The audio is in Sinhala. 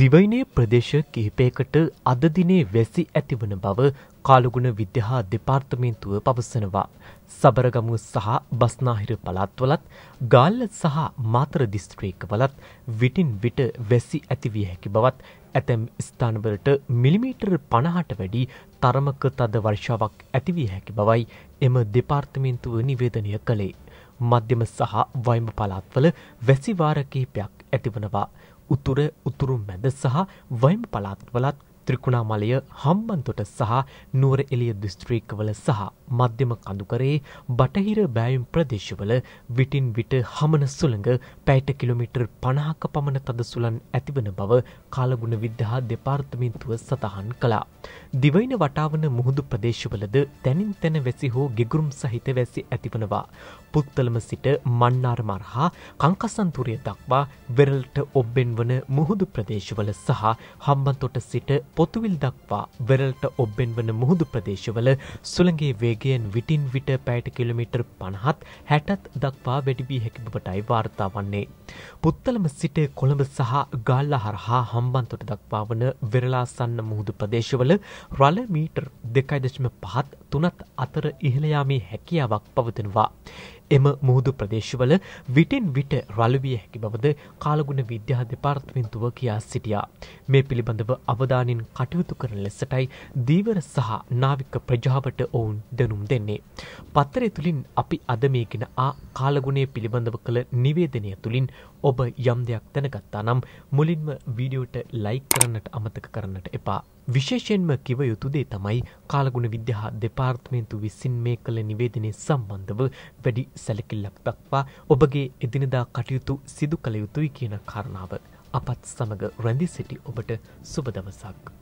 දිවයිනේ ප්‍රදේශ කිහිපයකට අද දිනේ වැසි ඇතිවන බව කාලගුණ විද්‍යා දෙපාර්තමේන්තුව පවසනවා. සබරගමු සහ බස්නාහිර පළාත්වලත් ගාල්ල සහ මාතර දිස්ත්‍රික්කවලත් විටින් විට වැසි ඇතිවිය හැකි බවත් ඇතැම් ස්ථානවලට මිලිමීටර් 50ට වැඩි තරමක තද වර්ෂාවක් ඇතිවිය හැකි බවයි එම දෙපාර්තමේන්තුව නිවේදනය කළේ. මධ්‍යම සහ වයිම පළාත්වල වැසි වාර කිහිපයක් ඇතිවනවා. උතුර උතුරු මැද සහ වයිම් පළාත්වලත් ත්‍රිකුණාමලය හම්බන්තොට සහ නුවර එළිය දිස්ත්‍රීක්කවල සහ මධ්‍යම කඳුකරේ බටහිර බෑයුම් ප්‍රදේශවල විටින් විට හමන සුළඟ පැයට කිලෝමිටර් පණහක පමණ තද සුළන් ඇතිවන බව කාලගුණ විද්‍යා දෙපාර්තමින්තුව සඳහන් කළා. දිවයින වටාවන මුහුදු ප්‍රදේශවලද තැනින් තැන වැසි හෝ ගෙගුරුම් සහිත වැසි ඇතිවනවා. පුත්තලම සිට මන්නාර්මර්හා කංකසන්තුරය දක්වා වෙරල්ට ඔබ්බෙන් වන මුහුදු ප්‍රදේශවල සහ හම්බන්තොට සිට පොතුවිල් දක්වා වෙරල්ට ඔබ්බෙන් වන මුහුදු ප්‍රදේශවල සුළඟේ වේගයෙන් විටින් විට පැයට කිලමිටර් පණහත් හැටත් දක්වා වැඩිවී හැකිබටයි වාර්තා වන්නේ. පුත්තලම සිට කොළඹ සහ ගල්ල හරහා හම්බන්තොට දක්වා වන වෙරලාසන්න මුහුදු ප්‍රදේශවල රල මීටර් දෙකයිදශම පහත් තුනත් අතර ඉහළයාමේ හැකියාවක් පවතනවා. එම මුහුදු ප්‍රදේශවල විටෙන් විට රළුවිය හැකි බවද කාලගුණ විද්‍යා දෙපාර්තමෙන්තුව කියා සිටියා. මේ පිළිබඳව අවධානින් කටයුතු කරන ලෙසටයි දීවර සහ නාවික ප්‍රජාවට ඔවුන් දැනුම් දෙන්නේ. පත්තරය තුළින් අපි අද මේගෙන ආ කාලගුණේ පිළිබඳව කළ නිවේදනය තුළින් ඔබ යම් දෙයක් දැනගත්තා නම් මුලින්ම වීඩියෝට ලයික් කරන්නට අමතක කරන්නට එපා. විශේෂයෙන්ම කිව යුතු දේ තමයි කාලගුණ විද්‍යා දෙපාර්තමේන්තු විසින් මේ කළ නිවේදනය සම්බන්ධව වැඩි සැලකිල්ලක් දක්වා ඔබගේ එදිනදා කටයුතු සිදු කළ යුතුයි කියන කාරණාව අපත් සමග රැඳී සිටි ඔබට සුබ දවසක්